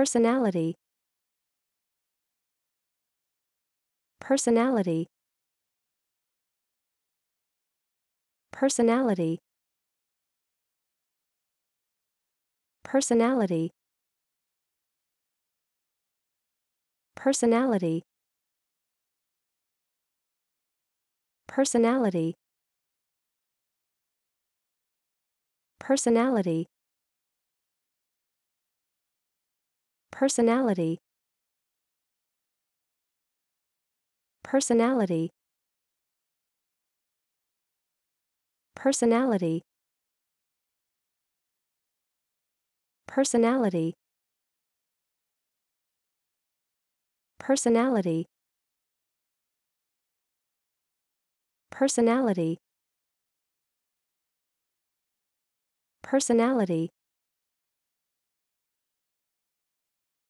personality personality personality personality personality personality personality Personality Personality Personality Personality Personality Personality Personality